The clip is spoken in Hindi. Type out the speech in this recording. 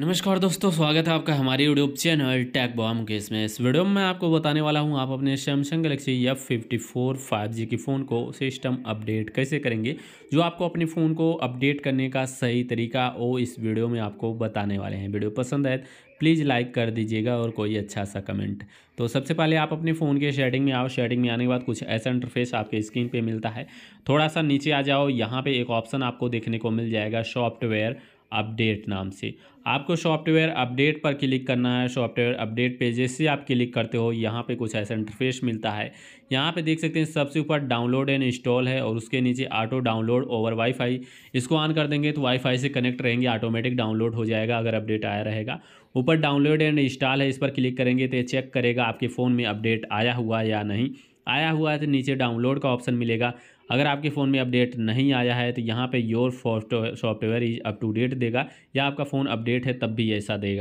नमस्कार दोस्तों स्वागत है आपका हमारे यूट्यूब चैनल टैक बॉम मुकेश में इस वीडियो में मैं आपको बताने वाला हूं आप अपने Samsung Galaxy F fifty four five G के फ़ोन को सिस्टम अपडेट कैसे करेंगे जो आपको अपने फ़ोन को अपडेट करने का सही तरीका वो इस वीडियो में आपको बताने वाले हैं वीडियो पसंद आए प्लीज़ तो लाइक कर दीजिएगा और कोई अच्छा सा कमेंट तो सबसे पहले आप अपने फ़ोन के शेडिंग में आओ शेडिंग में आने के बाद कुछ ऐसा इंटरफेस आपके स्क्रीन पे मिलता है थोड़ा सा नीचे आ जाओ यहाँ पे एक ऑप्शन आपको देखने को मिल जाएगा सॉफ्टवेयर अपडेट नाम से आपको सॉफ्टवेयर अपडेट पर क्लिक करना है सॉफ्टवेयर अपडेट पे जैसे आप क्लिक करते हो यहाँ पे कुछ ऐसा इंटरफेस मिलता है यहाँ पे देख सकते हैं सबसे ऊपर डाउनलोड एंड इंस्टॉल है और उसके नीचे ऑटो डाउनलोड ओवर वाईफाई इसको ऑन कर देंगे तो वाईफाई से कनेक्ट रहेंगे ऑटोमेटिक डाउनलोड हो जाएगा अगर अपडेट आया रहेगा ऊपर डाउनलोड एंड इंस्टॉल है इस पर क्लिक करेंगे तो चेक करेगा आपके फ़ोन में अपडेट आया हुआ या नहीं आया हुआ है तो नीचे डाउनलोड का ऑप्शन मिलेगा अगर आपके फ़ोन में अपडेट नहीं आया है तो यहाँ पे your software is up to date देगा या आपका फ़ोन अपडेट है तब भी ऐसा देगा